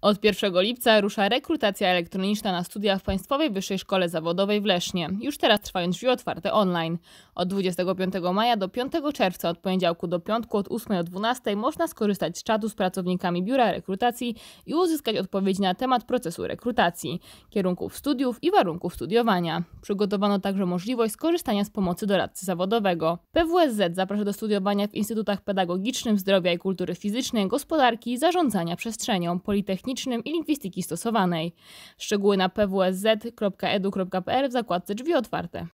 Od 1 lipca rusza rekrutacja elektroniczna na studia w Państwowej Wyższej Szkole Zawodowej w Lesznie. Już teraz trwają drzwi otwarte online. Od 25 maja do 5 czerwca, od poniedziałku do piątku, od 8 do 12 można skorzystać z czatu z pracownikami Biura Rekrutacji i uzyskać odpowiedzi na temat procesu rekrutacji, kierunków studiów i warunków studiowania. Przygotowano także możliwość skorzystania z pomocy doradcy zawodowego. PWSZ zaprasza do studiowania w Instytutach Pedagogicznym Zdrowia i Kultury Fizycznej, Gospodarki i Zarządzania Przestrzenią, Politechniki etnicznym i lingwistyki stosowanej. Szczegóły na pwsz.edu.pl w zakładce drzwi otwarte.